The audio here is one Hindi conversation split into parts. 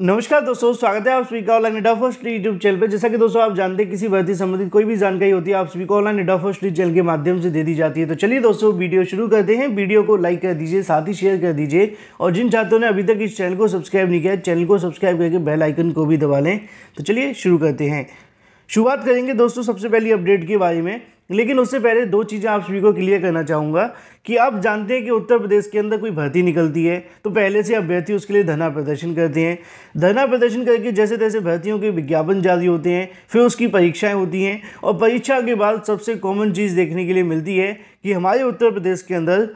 नमस्कार दोस्तों स्वागत है आप सभी ऑनलाइन अड्डा फर्स्ट यूट्यूब चैनल पर जैसा कि दोस्तों आप जानते हैं किसी भर्ती संबंधित कोई भी जानकारी होती है आप सभी ऑनलाइन अड्डा फर्स्ट चैनल के माध्यम से दे दी जाती है तो चलिए दोस्तों वीडियो शुरू करते हैं वीडियो को लाइक कर दीजिए साथ ही शेयर कर दीजिए और जिन छात्रों ने अभी तक इस चैनल को सब्सक्राइब नहीं किया चैनल को सब्सक्राइब करके बेल आइकन को भी दबा लें तो चलिए शुरू करते हैं शुरुआत करेंगे दोस्तों सबसे पहली अपडेट के बारे में लेकिन उससे पहले दो चीज़ें आप सभी को क्लियर करना चाहूँगा कि आप जानते हैं कि उत्तर प्रदेश के अंदर कोई भर्ती निकलती है तो पहले से अभ्यर्थी उसके लिए धरना प्रदर्शन करते हैं धरना प्रदर्शन करके जैसे तैसे भर्तियों के विज्ञापन जारी होते हैं फिर उसकी परीक्षाएं होती हैं और परीक्षा के बाद सबसे कॉमन चीज़ देखने के लिए मिलती है कि हमारे उत्तर प्रदेश के अंदर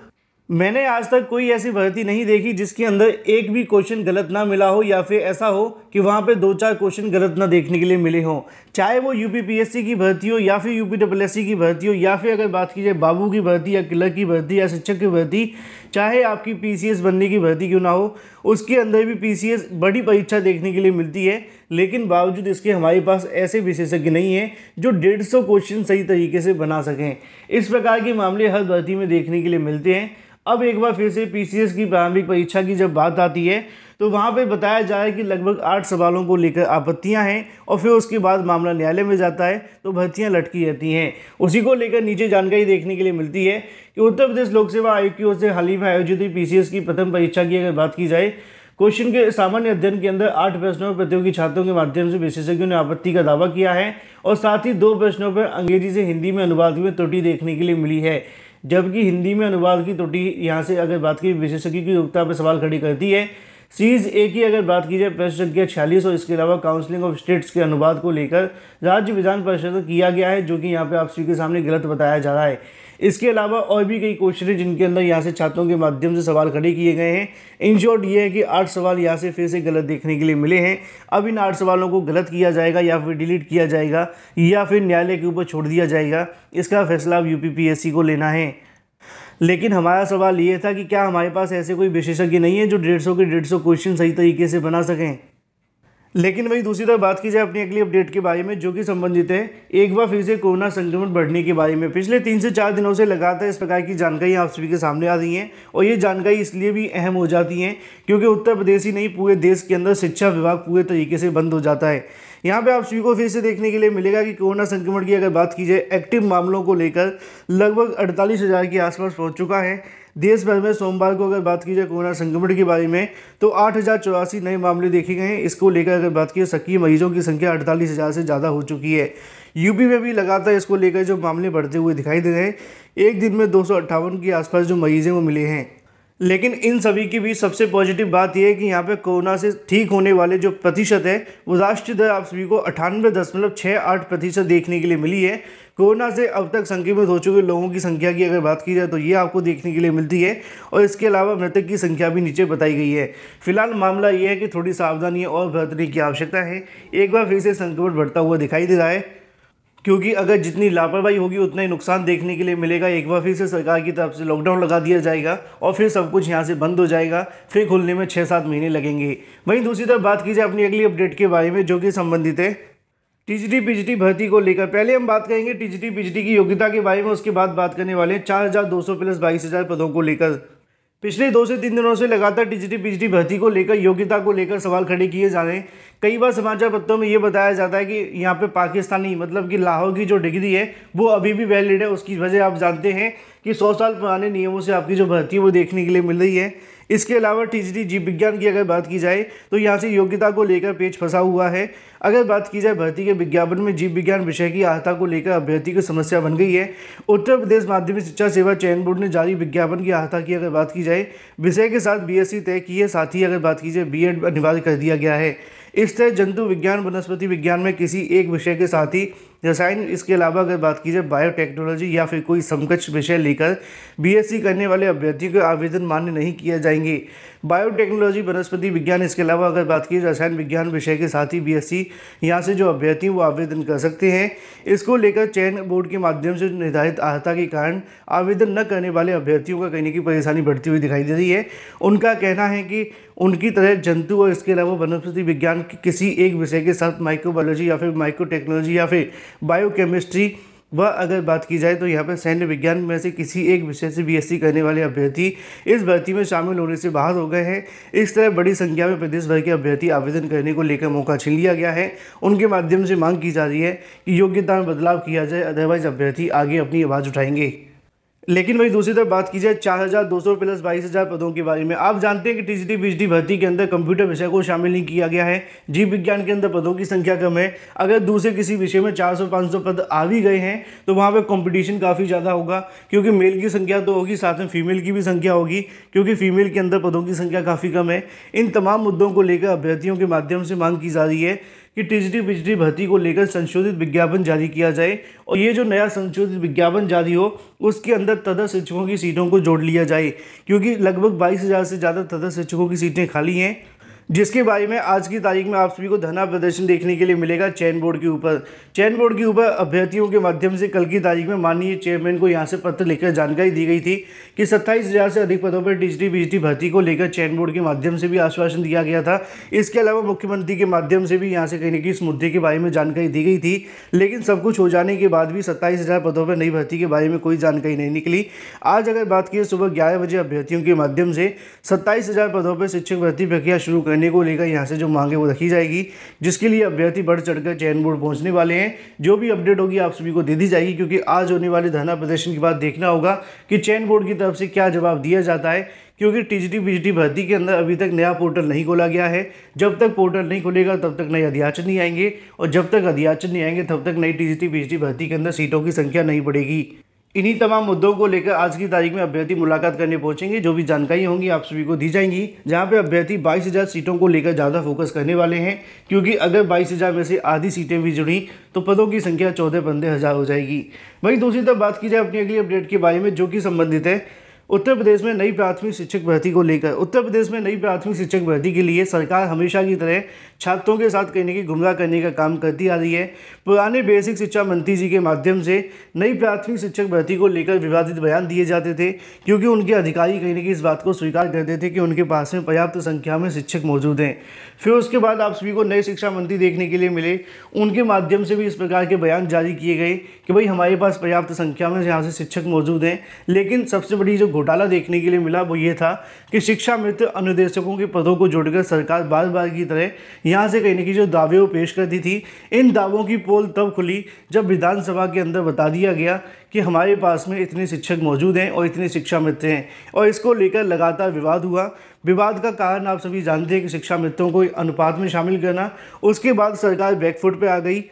मैंने आज तक कोई ऐसी भर्ती नहीं देखी जिसके अंदर एक भी क्वेश्चन गलत ना मिला हो या फिर ऐसा हो कि वहाँ पे दो चार क्वेश्चन गलत ना देखने के लिए मिले हों चाहे वो यू की भर्ती हो या फिर यू की भर्ती हो या फिर अगर बात की जाए बाबू की भर्ती या क्लर्क की भर्ती या शिक्षक की भर्ती चाहे आपकी पी बनने की भर्ती क्यों ना हो उसके अंदर भी पी बड़ी परीक्षा देखने के लिए मिलती है लेकिन बावजूद इसके हमारे पास ऐसे विशेषज्ञ नहीं हैं जो डेढ़ सौ क्वेश्चन सही तरीके से बना सकें इस प्रकार के मामले हर भर्ती में देखने के लिए मिलते हैं अब एक बार फिर से पी की प्रारंभिक परीक्षा की जब बात आती है तो वहाँ पर बताया जाए कि लगभग आठ सवालों को लेकर आपत्तियाँ हैं और फिर उसके बाद मामला न्यायालय में जाता है तो भर्तियाँ लटकी रहती हैं उसी को लेकर नीचे जानकारी देखने के लिए मिलती है कि उत्तर प्रदेश लोक सेवा आयोग की ओर से हाल ही में आयोजित हुई पी की प्रथम परीक्षा की अगर बात की जाए क्वेश्चन के सामान्य अध्ययन के अंदर आठ प्रश्नों पर प्रतियोगी छात्रों के माध्यम से विशेषज्ञों ने आपत्ति का दावा किया है और साथ ही दो प्रश्नों पर अंग्रेजी से हिंदी में अनुवाद में त्रुटि देखने के लिए मिली है जबकि हिंदी में अनुवाद की त्रुटि यहाँ से अगर बात की विशेषज्ञ की योग्यता पर सवाल खड़ी करती है सीरीज़ ए की अगर बात की जाए प्रश्न संख्या छियालीस और इसके अलावा काउंसलिंग ऑफ स्टेट्स के अनुवाद को लेकर राज्य विधान परिषद को किया गया है जो कि यहाँ पे आप सभी के सामने गलत बताया जा रहा है इसके अलावा और भी कई क्वेश्चन हैं जिनके अंदर यहाँ से छात्रों के माध्यम से सवाल खड़े किए गए हैं इन शॉर्ट ये है कि आठ सवाल यहाँ से फिर से गलत देखने के लिए मिले हैं अब इन आठ सवालों को गलत किया जाएगा या फिर डिलीट किया जाएगा या फिर न्यायालय के ऊपर छोड़ दिया जाएगा इसका फैसला अब यू को लेना है लेकिन हमारा सवाल ये था कि क्या हमारे पास ऐसे कोई विशेषज्ञ नहीं है जो डेढ़ सौ के डेढ़ सौ क्वेश्चन सही तरीके से बना सकें लेकिन वही दूसरी तरफ बात की जाए अपनी अगली अपडेट के बारे में जो कि संबंधित है एक बार फिर से कोरोना संक्रमण बढ़ने के बारे में पिछले तीन से चार दिनों से लगातार इस प्रकार की जानकारी आप सभी के सामने आ रही हैं और ये जानकारी इसलिए भी अहम हो जाती है क्योंकि उत्तर प्रदेश ही नहीं पूरे देश के अंदर शिक्षा विभाग पूरे तरीके से बंद हो जाता है यहाँ पे आप सभी को फिर से देखने के लिए मिलेगा कि कोरोना संक्रमण की अगर बात की जाए एक्टिव मामलों को लेकर लगभग अड़तालीस हज़ार के आसपास पहुँच चुका है देश भर में सोमवार को अगर बात की जाए कोरोना संक्रमण के बारे में तो आठ नए मामले देखे गए हैं इसको लेकर अगर बात की सक्रिय मरीजों की संख्या अड़तालीस से ज़्यादा हो चुकी है यूपी में भी लगातार इसको लेकर जो मामले बढ़ते हुए दिखाई दे रहे हैं एक दिन में दो के आसपास जो मरीज हैं वो मिले हैं लेकिन इन सभी की भी सबसे पॉजिटिव बात यह है कि यहाँ पे कोरोना से ठीक होने वाले जो प्रतिशत है वो राष्ट्रीय दर आप सभी को अठानवे दशमलव छः आठ प्रतिशत देखने के लिए मिली है कोरोना से अब तक संक्रमित हो चुके लोगों की संख्या की अगर बात की जाए तो ये आपको देखने के लिए मिलती है और इसके अलावा मृतक की संख्या भी नीचे बताई गई है फिलहाल मामला ये है कि थोड़ी सावधानी और बरतने की आवश्यकता है एक बार फिर से संक्रमण बढ़ता हुआ दिखाई दे रहा है क्योंकि अगर जितनी लापरवाही होगी उतना ही नुकसान देखने के लिए मिलेगा एक बार फिर से सरकार की तरफ से लॉकडाउन लगा दिया जाएगा और फिर सब कुछ यहाँ से बंद हो जाएगा फिर खुलने में छः सात महीने लगेंगे वहीं दूसरी तरफ बात की जाए अपनी अगली अपडेट के बारे में जो कि संबंधित है टीजीटी पीजीटी भर्ती को लेकर पहले हम बात करेंगे टीजीटी पीजीटी की योग्यता के बारे में उसके बाद बात करने वाले हैं चार हज़ार दो सौ प्लस बाईस हज़ार पदों को लेकर पिछले दो से तीन दिनों से लगातार टीजीटी पीजीटी भर्ती को लेकर योग्यता को लेकर सवाल खड़े किए जा रहे हैं कई बार समाचार पत्रों में ये बताया जाता है कि यहाँ पे पाकिस्तानी मतलब कि लाहौर की जो डिग्री है वो अभी भी वैलिड है उसकी वजह आप जानते हैं कि सौ साल पुराने नियमों से आपकी जो भर्ती है वो देखने के लिए मिल रही है इसके अलावा टीजीटी जीव विज्ञान की अगर बात की जाए तो यहाँ से योग्यता को लेकर पेज फंसा हुआ है अगर बात की जाए भर्ती के विज्ञापन में जीव विज्ञान विषय की आहता को लेकर अभ्यर्थी की समस्या बन गई है उत्तर प्रदेश माध्यमिक शिक्षा सेवा चयन बोर्ड ने जारी विज्ञापन की आहता की अगर बात की जाए विषय के साथ बीएससी तय की है साथ ही अगर बात की जाए बीएड अनिवार्य कर दिया गया है इस तरह जंतु विज्ञान वनस्पति विज्ञान में किसी एक विषय के साथ ही रसायन इसके अलावा अगर बात की जाए बायोटेक्नोलॉजी या फिर कोई समकक्ष विषय लेकर बीएससी करने वाले अभ्यर्थियों के आवेदन मान्य नहीं किए जाएंगे बायोटेक्नोलॉजी वनस्पति विज्ञान इसके अलावा अगर बात की जाए रसायन विज्ञान विषय के साथ ही बीएससी यहाँ से जो अभ्यर्थी वो आवेदन कर सकते हैं इसको लेकर चयन बोर्ड के माध्यम से निर्धारित आहता के कारण आवेदन न करने वाले अभ्यर्थियों का कहीं की परेशानी बढ़ती हुई दिखाई दे रही है उनका कहना है कि उनकी तरह जंतु और इसके अलावा वनस्पति विज्ञान के किसी एक विषय के साथ माइक्रोबायोलॉजी या फिर माइक्रो टेक्नोलॉजी या फिर बायोकेमिस्ट्री व अगर बात की जाए तो यहाँ पर सैन्य विज्ञान में से किसी एक विषय से बीएससी करने वाले अभ्यर्थी इस भर्ती में शामिल होने से बाहर हो गए हैं इस तरह बड़ी संख्या में प्रदेश भर के अभ्यर्थी आवेदन करने को लेकर मौका छीन लिया गया है उनके माध्यम से मांग की जा रही है कि योग्यता में बदलाव किया जाए अदरवाइज अभ्यर्थी आगे अपनी आवाज़ उठाएंगे लेकिन वही दूसरी तरफ बात की जाए चार हज़ार दो सौ प्लस बाईस हज़ार पदों के बारे में आप जानते हैं कि टीजीटी पीजीटी भर्ती के अंदर कंप्यूटर विषय को शामिल नहीं किया गया है जीव विज्ञान के अंदर पदों की संख्या कम है अगर दूसरे किसी विषय में चार सौ पाँच सौ पद आ भी गए हैं तो वहाँ पर कॉम्पिटिशन काफ़ी ज़्यादा होगा क्योंकि मेल की संख्या तो होगी साथ में फीमेल की भी संख्या होगी क्योंकि फीमेल के अंदर पदों की संख्या काफ़ी कम है इन तमाम मुद्दों को लेकर अभ्यर्थियों के माध्यम से मांग की जा रही है कि टीजडी बिजली भर्ती को लेकर संशोधित विज्ञापन जारी किया जाए और ये जो नया संशोधित विज्ञापन जारी हो उसके अंदर तदर शिक्षकों की सीटों को जोड़ लिया जाए क्योंकि लगभग बाईस हज़ार से ज़्यादा तदर शिक्षकों की सीटें खाली हैं जिसके बारे में आज की तारीख में आप सभी को धना प्रदर्शन देखने के लिए मिलेगा चैन बोर्ड के ऊपर चैन बोर्ड के ऊपर अभ्यर्थियों के माध्यम से कल की तारीख में माननीय चेयरमैन को यहाँ से पत्र लिखकर जानकारी दी गई थी कि सत्ताईस हज़ार से अधिक पदों पर डिजिटी बिजली भर्ती को लेकर चैन बोर्ड के माध्यम से भी आश्वासन दिया गया था इसके अलावा मुख्यमंत्री के माध्यम से भी यहाँ से कहीं ना कहीं इस मुद्दे के बारे में जानकारी दी गई थी लेकिन सब कुछ हो जाने के बाद भी सत्ताईस हज़ार पदों पर नई भर्ती के बारे में कोई जानकारी नहीं निकली आज अगर बात की सुबह ग्यारह बजे अभ्यर्थियों के माध्यम से सत्ताईस हज़ार पदों पर शिक्षक भर्ती प्रक्रिया शुरू करने को लेकर यहाँ से जो मांग है वो रखी जाएगी जिसके लिए अभ्यर्थी बढ़ चढ़कर चयन बोर्ड पहुँचने वाले हैं जो भी अपडेट होगी आप सभी को दे दी जाएगी क्योंकि आज होने वाले धरना प्रदर्शन के बाद देखना होगा कि चयन बोर्ड की तरफ से क्या जवाब दिया जाता है क्योंकि टीजीटी पीजीटी भर्ती के अंदर अभी तक नया पोर्टल नहीं खोला गया है जब तक पोर्टल नहीं खुलेगा तब तक नए अध्याचन नहीं आएंगे और जब तक अध्याचन नहीं आएंगे तब तक नई टीजीटी पीजीटी भर्ती के अंदर सीटों की संख्या नहीं बढ़ेगी इन्हीं तमाम मुद्दों को लेकर आज की तारीख में अभ्यर्थी मुलाकात करने पहुंचेंगे जो भी जानकारी होंगी आप सभी को दी जाएंगी जहां पे अभ्यर्थी 22,000 सीटों को लेकर ज़्यादा फोकस करने वाले हैं क्योंकि अगर 22,000 में से आधी सीटें भी जुड़ी तो पदों की संख्या चौदह पंद्रह हज़ार हो जाएगी वहीं दूसरी तरफ बात की जाए अपनी अगली अपडेट के बारे में जो कि संबंधित है उत्तर प्रदेश में नई प्राथमिक शिक्षक भर्ती को लेकर उत्तर प्रदेश में नई प्राथमिक शिक्षक भर्ती के लिए सरकार हमेशा की तरह छात्रों के साथ कहने की गुमराह करने का काम करती आ रही है पुराने बेसिक शिक्षा मंत्री जी के माध्यम से नई प्राथमिक शिक्षक भर्ती को लेकर विवादित बयान दिए जाते थे क्योंकि उनके अधिकारी कहीं ना इस बात को स्वीकार करते थे कि उनके पास में पर्याप्त संख्या में शिक्षक मौजूद हैं फिर उसके बाद आप सभी को नए शिक्षा मंत्री देखने के लिए मिले उनके माध्यम से भी इस प्रकार के बयान जारी किए गए कि भाई हमारे पास पर्याप्त संख्या में यहाँ से शिक्षक मौजूद हैं लेकिन सबसे बड़ी जो घोटाला देखने के लिए मिला वो ये था कि शिक्षा मित्र अनुदेशकों के पदों को जोड़कर सरकार बार बार की तरह यहाँ से कहने की जो दावे वो पेश करती थी इन दावों की पोल तब खुली जब विधानसभा के अंदर बता दिया गया कि हमारे पास में इतने शिक्षक मौजूद हैं और इतने शिक्षा मित्र हैं और इसको लेकर लगातार विवाद हुआ विवाद का कारण आप सभी जानते हैं कि शिक्षा मित्रों को अनुपात में शामिल करना उसके बाद सरकार बैकफुट पर आ गई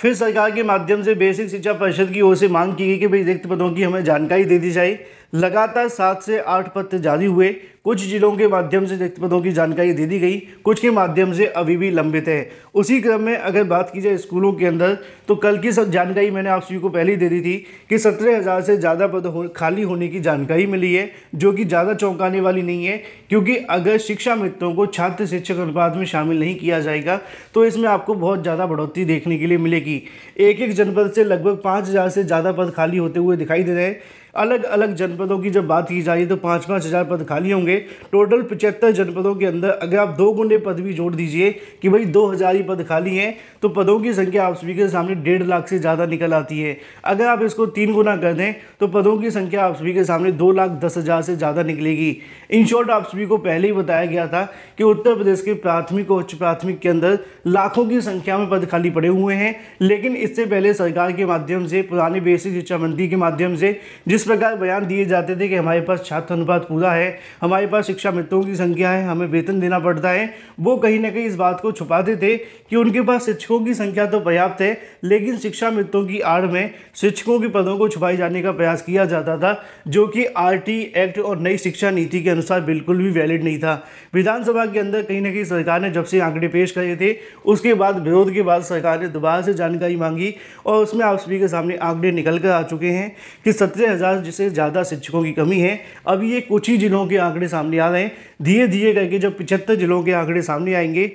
फिर सरकार के माध्यम से बेसिक शिक्षा परिषद की ओर से मांग की गई कि भाई रिक्त पदों की हमें जानकारी दे दी जाए लगातार सात से आठ पत्र जारी हुए कुछ जिलों के माध्यम से रिक्त पदों की जानकारी दे दी गई कुछ के माध्यम से अभी भी लंबित है उसी क्रम में अगर बात की जाए स्कूलों के अंदर तो कल की सब जानकारी मैंने आप सभी को पहले ही दे दी थी कि सत्रह हज़ार से ज़्यादा पद हो, खाली होने की जानकारी मिली है जो कि ज़्यादा चौंकाने वाली नहीं है क्योंकि अगर शिक्षा मित्रों को छात्र शिक्षक अनुपात में शामिल नहीं किया जाएगा तो इसमें आपको बहुत ज़्यादा बढ़ोतरी देखने के लिए मिलेगी एक एक जनपद से लगभग पाँच से ज़्यादा पद खाली होते हुए दिखाई दे रहे हैं अलग अलग जनपदों की जब बात की जाए तो पाँच पाँच हज़ार पद खाली होंगे टोटल पचहत्तर जनपदों के अंदर अगर आप दो गुंडे पद भी जोड़ दीजिए कि भाई दो हज़ार ही पद खाली हैं तो पदों की संख्या आप सभी के सामने डेढ़ लाख से ज़्यादा निकल आती है अगर आप इसको तीन गुना कर दें तो पदों की संख्या आप सभी के सामने दो लाख दस हज़ार से ज़्यादा निकलेगी इन शॉर्ट आप सभी को पहले ही बताया गया था कि उत्तर प्रदेश के प्राथमिक और उच्च प्राथमिक के अंदर लाखों की संख्या में पद खाली पड़े हुए हैं लेकिन इससे पहले सरकार के माध्यम से पुराने बेसिक शिक्षा मंत्री के माध्यम से जिस इस प्रकार बयान दिए जाते थे कि हमारे पास छात्र अनुपात पूरा है हमारे पास शिक्षा मित्रों की संख्या है हमें वेतन देना पड़ता है वो कहीं ना कहीं इस बात को छुपाते थे कि उनके पास शिक्षकों की संख्या तो पर्याप्त है लेकिन शिक्षा मित्रों की आड़ में शिक्षकों के पदों को छुपाए जाने का प्रयास किया जाता था जो कि आर एक्ट और नई शिक्षा नीति के अनुसार बिल्कुल भी वैलिड नहीं था विधानसभा के अंदर कहीं ना कहीं सरकार ने जब से आंकड़े पेश करे थे उसके बाद विरोध के बाद सरकार ने दोबारा से जानकारी मांगी और उसमें आप सभी के सामने आंकड़े निकल कर आ चुके हैं कि सत्रह पचास जिसे ज़्यादा शिक्षकों की कमी है अब ये कुछ ही जिलों के आंकड़े सामने आ रहे हैं धीरे धीरे करके जब पिछहत्तर जिलों के आंकड़े सामने आएंगे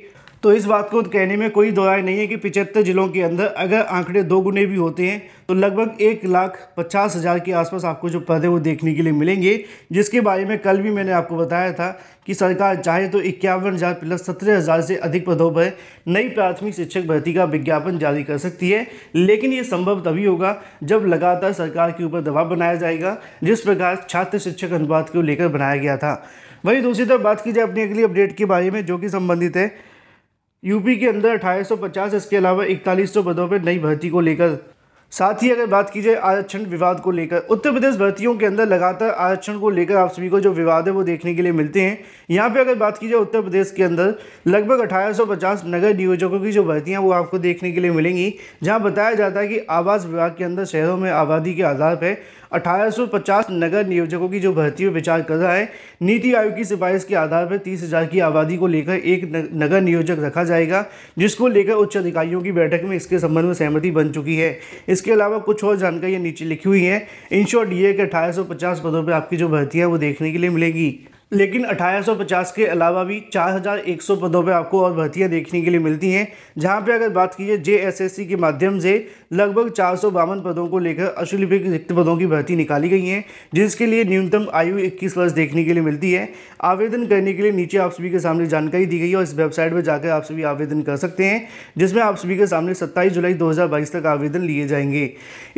तो इस बात को कहने में कोई दो राय नहीं है कि पिचहत्तर जिलों के अंदर अगर आंकड़े दो गुने भी होते हैं तो लगभग एक लाख पचास हज़ार के आसपास आपको जो पद है वो देखने के लिए मिलेंगे जिसके बारे में कल भी मैंने आपको बताया था कि सरकार चाहे तो इक्यावन हज़ार प्लस सत्रह हज़ार से अधिक पदों पर नई प्राथमिक शिक्षक भर्ती का विज्ञापन जारी कर सकती है लेकिन ये संभव तभी होगा जब लगातार सरकार के ऊपर दबाव बनाया जाएगा जिस प्रकार छात्र शिक्षक अनुपात को लेकर बनाया गया था वहीं दूसरी तरफ बात की जाए अपनी अगली अपडेट के बारे में जो कि संबंधित है यूपी के अंदर 2850 इसके अलावा इकतालीस सौ पदों पर नई भर्ती को लेकर साथ ही अगर बात की जाए आरक्षण विवाद को लेकर उत्तर प्रदेश भर्तियों के अंदर लगातार आरक्षण को लेकर आप सभी को जो विवाद है वो देखने के लिए मिलते हैं यहाँ पे अगर बात की जाए उत्तर प्रदेश के अंदर लगभग 1850 नगर नियोजकों की जो भर्तियाँ वो आपको देखने के लिए मिलेंगी जहाँ बताया जाता है कि आवास विभाग के अंदर शहरों में आबादी के आधार पर 1850 नगर नियोजकों की जो भर्ती पर विचार कर रहा है नीति आयोग की सिफारिश के आधार पर तीस हज़ार की आबादी को लेकर एक नगर नियोजक रखा जाएगा जिसको लेकर उच्च अधिकारियों की बैठक में इसके संबंध में सहमति बन चुकी है इस इसके अलावा कुछ और जानकारी नीचे लिखी हुई है इन शॉर्ट ये कि अठारह पदों पर आपकी जो भर्ती है वो देखने के लिए मिलेगी लेकिन 1850 के अलावा भी 4100 पदों पर आपको और भर्तियाँ देखने के लिए मिलती हैं जहाँ पे अगर बात की जाए जेएसएससी के माध्यम से लगभग चार पदों को लेकर अशुलिपिक रिक्त पदों की भर्ती निकाली गई हैं जिसके लिए न्यूनतम आयु 21 वर्ष देखने के लिए मिलती है आवेदन करने के लिए नीचे आप सभी के सामने जानकारी दी गई है और इस वेबसाइट पर जाकर आप सभी आवेदन कर सकते हैं जिसमें आप सभी के सामने सत्ताईस जुलाई दो तक आवेदन लिए जाएंगे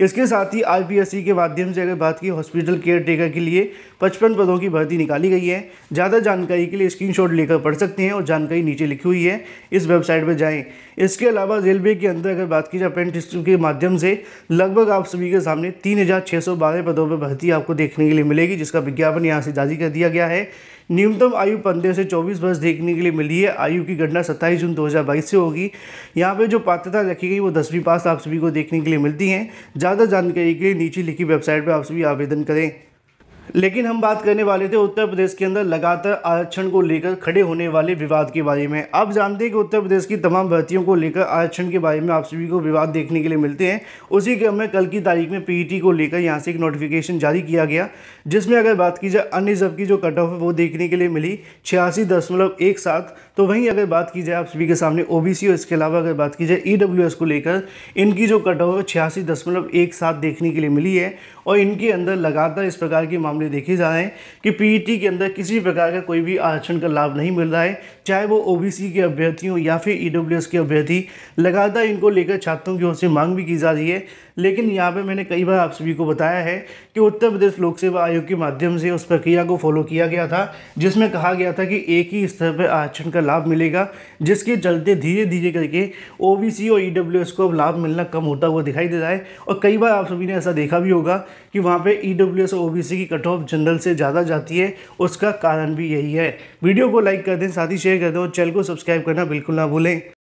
इसके साथ ही आई के माध्यम से अगर बात की हॉस्पिटल केयर टेकर के लिए पचपन पदों की भर्ती निकाली गई है ज़्यादा जानकारी के लिए स्क्रीनशॉट लेकर पढ़ सकते हैं और जानकारी नीचे लिखी हुई है इस वेबसाइट पर जाएँ इसके अलावा रेलवे के अंदर अगर बात की जाए अप्रेंटिस के माध्यम से लगभग आप सभी के सामने तीन हज़ार छः सौ बारह पदों पर भर्ती आपको देखने के लिए मिलेगी जिसका विज्ञापन यहाँ से जारी कर दिया गया है न्यूनतम आयु पंद्रह से चौबीस वर्ष देखने के लिए मिली है आयु की गणना सत्ताईस जून 2022 से होगी यहाँ पे जो पात्रता रखी गई वो दसवीं पास आप सभी को देखने के लिए मिलती हैं ज़्यादा जानकारी के लिए नीचे लिखी वेबसाइट पर आप सभी आवेदन करें लेकिन हम बात करने वाले थे उत्तर प्रदेश के अंदर लगातार आरक्षण को लेकर खड़े होने वाले विवाद के बारे में आप जानते हैं कि उत्तर प्रदेश की तमाम भर्तियों को लेकर आरक्षण के बारे में आप सभी को विवाद देखने के लिए मिलते हैं उसी क्रम में कल की तारीख में पीईटी e को लेकर यहाँ से एक नोटिफिकेशन जारी किया गया जिसमें अगर बात की जाए अन्य जब की जो कट ऑफ है वो देखने के लिए मिली छियासी दशमलव एक सात तो वहीं अगर बात की जाए आप सभी के सामने ओ और इसके अलावा अगर बात की जाए ई e को लेकर इनकी जो कट ऑफ छियासी दशमलव एक सात देखने के लिए मिली है और इनके अंदर लगातार इस प्रकार के मामले देखे जा रहे हैं कि टी e के अंदर किसी प्रकार का कोई भी आरक्षण का लाभ नहीं मिल रहा है चाहे वो सी के अभ्यर्थी हों या फिर ई e के अभ्यर्थी लगातार इनको लेकर छात्रों की ओर से मांग भी की जा रही है लेकिन यहाँ पर मैंने कई बार आप सभी को बताया है कि उत्तर प्रदेश लोक सेवा आयोग के माध्यम से उस प्रक्रिया को फॉलो किया गया था जिसमें कहा गया था कि एक ही स्तर पर आरक्षण का लाभ मिलेगा जिसके चलते धीरे धीरे करके ओ और ई e को अब लाभ मिलना कम होता हुआ दिखाई दे रहा है और कई बार आप सभी ने ऐसा देखा भी होगा कि वहाँ पर ई e और ओ की कट ऑफ जनरल से ज़्यादा जाती है उसका कारण भी यही है वीडियो को लाइक कर दें साथ ही शेयर कर दें और चैनल को सब्सक्राइब करना बिल्कुल ना भूलें